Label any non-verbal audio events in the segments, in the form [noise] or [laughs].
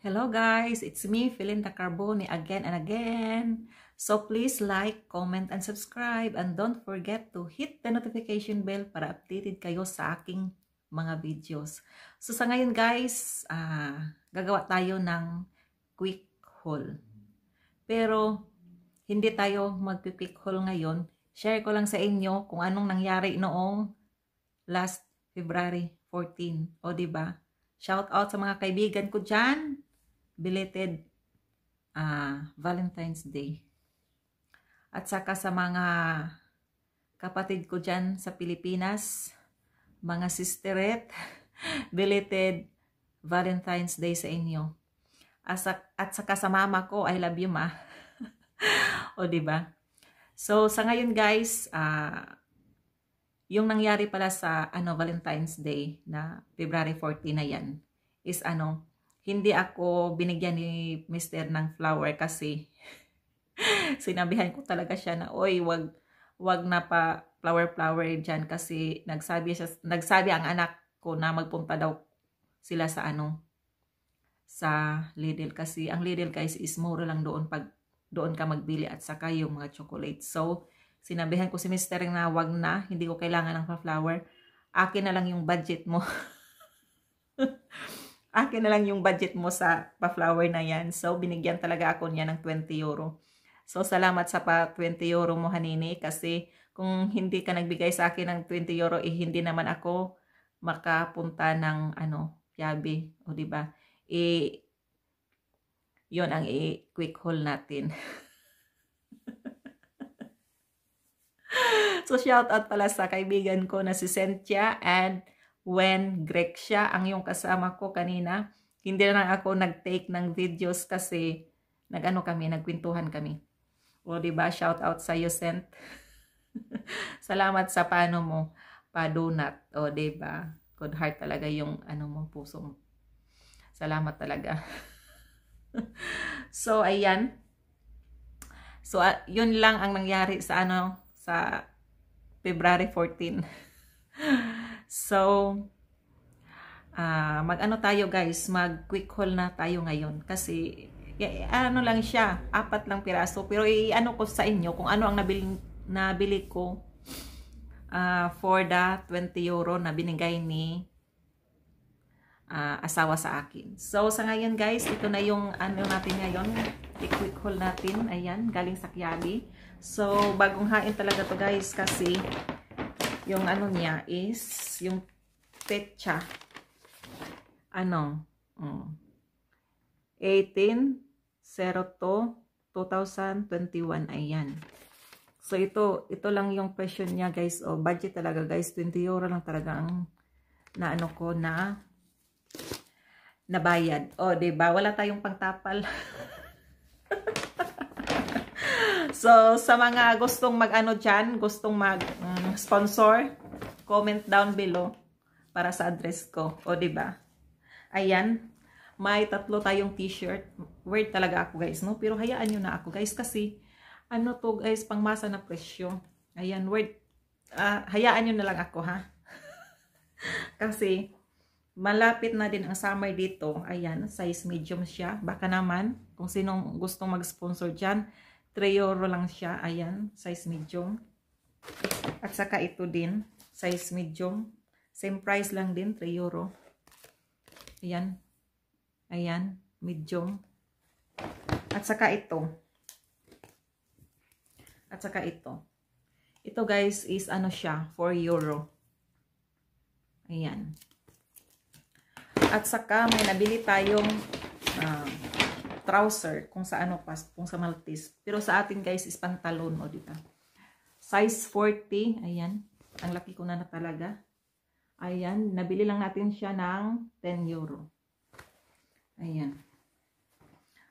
Hello guys, it's me Filinda Carboni, again and again. So please like, comment, and subscribe and don't forget to hit the notification bell para updated kayo sa aking mga videos. So sa ngayon guys, uh, gagawa tayo ng quick haul. Pero hindi tayo mag-quick haul ngayon. Share ko lang sa inyo kung anong nangyari noong last February 14. O ba? Diba? Shout out sa mga kaibigan ko dyan belated uh, Valentine's Day. At saka sa mga kapatid ko dyan sa Pilipinas, mga sisteret, [laughs] belated Valentine's Day sa inyo. At, at saka sa mama ko, I love you ma. [laughs] o ba? Diba? So sa ngayon guys, uh, yung nangyari pala sa ano Valentine's Day na February 14 na yan is ano, hindi ako binigyan ni Mr. ng flower kasi [laughs] sinabihan ko talaga siya na, oy, wag, wag na pa flower flower diyan kasi nagsabi, siya, nagsabi ang anak ko na magpunta daw sila sa ano, sa Lidl kasi ang Lidl guys is mura lang doon pag doon ka magbili at saka yung mga chocolate. So, sinabihan ko si mister na wag na, hindi ko kailangan ng pa-flower. Akin na lang yung budget mo. [laughs] akin na lang yung budget mo sa pa-flower na yan. So, binigyan talaga ako niya ng 20 euro. So, salamat sa pa 20 euro mo, Hanini, kasi kung hindi ka nagbigay sa akin ng 20 euro, eh, hindi naman ako makapunta ng, ano, yabi. O, diba? Eh, yon ang i-quick haul natin. [laughs] so, shout out pala sa kaibigan ko na si Sentia and when Greg siya, ang yung kasama ko kanina. Hindi na lang ako nag-take ng videos kasi nag-ano kami, nagkwentuhan kami. O, ba diba? Shout out sa iyo, [laughs] Salamat sa paano mo pa donut. O, ba diba? Good heart talaga yung ano mo, puso mo. Salamat talaga. [laughs] so, ayan. So, uh, yun lang ang nangyari sa ano, sa February 14. [laughs] So, uh, mag-ano tayo guys, mag-quick haul na tayo ngayon kasi ano lang siya, apat lang piraso. Pero i-ano ko sa inyo kung ano ang nabili, nabili ko uh, for the 20 euro na binigay ni uh, asawa sa akin. So sa ngayon guys, ito na yung ano natin ngayon. I-quick haul natin. Ayan, galing sa Kiali. So bagong hain talaga to guys kasi yung ano niya is, yung petsa. Ano? Um, 18-02-2021. Ayan. So, ito, ito lang yung presyo niya, guys. O, oh, budget talaga, guys. 20 euro lang talaga ang na ano ko na nabayad. O, oh, ba diba? Wala tayong pangtapal. [laughs] So, sa mga gustong mag-ano dyan, gustong mag-sponsor, um, comment down below para sa address ko. O, ba diba? Ayan. May tatlo tayong t-shirt. Weird talaga ako, guys, no? Pero hayaan nyo na ako, guys, kasi ano to, guys, pangmasa na presyo. Ayan, weird. Uh, hayaan nyo na lang ako, ha? [laughs] kasi, malapit na din ang summer dito. Ayan, size medium siya. Baka naman, kung sinong gustong mag-sponsor dyan, 3 euro lang siya. Ayan, size medium. At saka ito din, size medium. Same price lang din, 3 euro. Ayan. Ayan, medium. At saka ito. At saka ito. Ito guys is ano siya, 4 euro. Ayan. At saka may nabili tayong uh, trouser kung sa ano pa, kung sa Maltese. Pero sa atin guys is pantalon o di Size 40, ayan. Ang laki ko na na talaga. Ayan, nabili lang natin siya ng 10 euro. Ayan.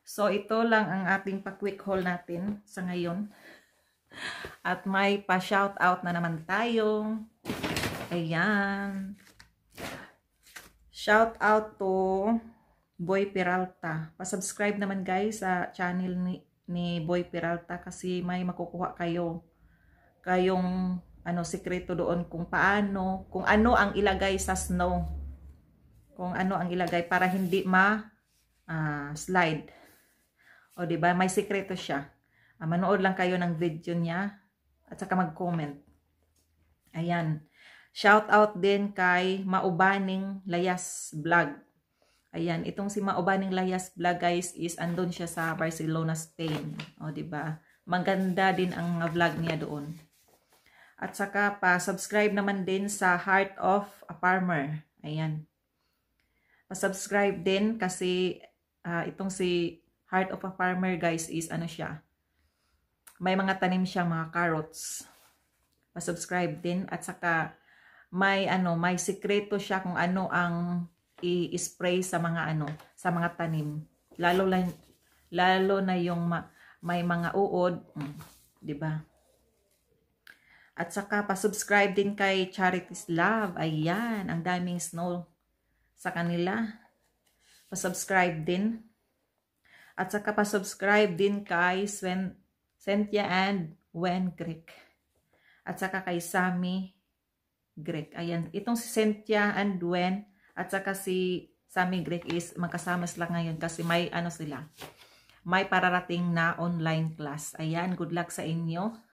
So ito lang ang ating pa-quick haul natin sa ngayon. At may pa-shout out na naman tayo. Ayan. Shout out to Boy Peralta. Pa-subscribe naman guys sa channel ni, ni Boy Peralta kasi may makukuha kayo kayong ano sikreto doon kung paano, kung ano ang ilagay sa snow. Kung ano ang ilagay para hindi ma uh, slide. O di ba may sikreto siya. Uh, manood lang kayo ng video niya at saka mag-comment. Ayan. Shout out din kay Maubaning Layas Vlog. Ayan, itong si Maobaning Layas vlog guys is andon siya sa Barcelona, Spain. O, ba diba? Maganda din ang vlog niya doon. At saka pa, subscribe naman din sa Heart of a Farmer. Ayan. Pa-subscribe din kasi uh, itong si Heart of a Farmer guys is ano siya. May mga tanim siya, mga carrots. Pa-subscribe din. At saka may ano, may sikreto siya kung ano ang i-spray sa mga ano, sa mga tanim. Lalo lang lalo na yung ma, may mga uod, mm, 'di ba? At saka pa-subscribe din kay Charities Love. Ayan, ang daming snow sa kanila. Pa-subscribe din. At saka pa-subscribe din kay Sven, Cynthia and Wen Greek. At saka kay Sammy Greek. Ayan, itong si Cynthia and Wen at saka si Sami Greek is magkasama sila ngayon kasi may ano sila. May pararating na online class. Ayan, good luck sa inyo.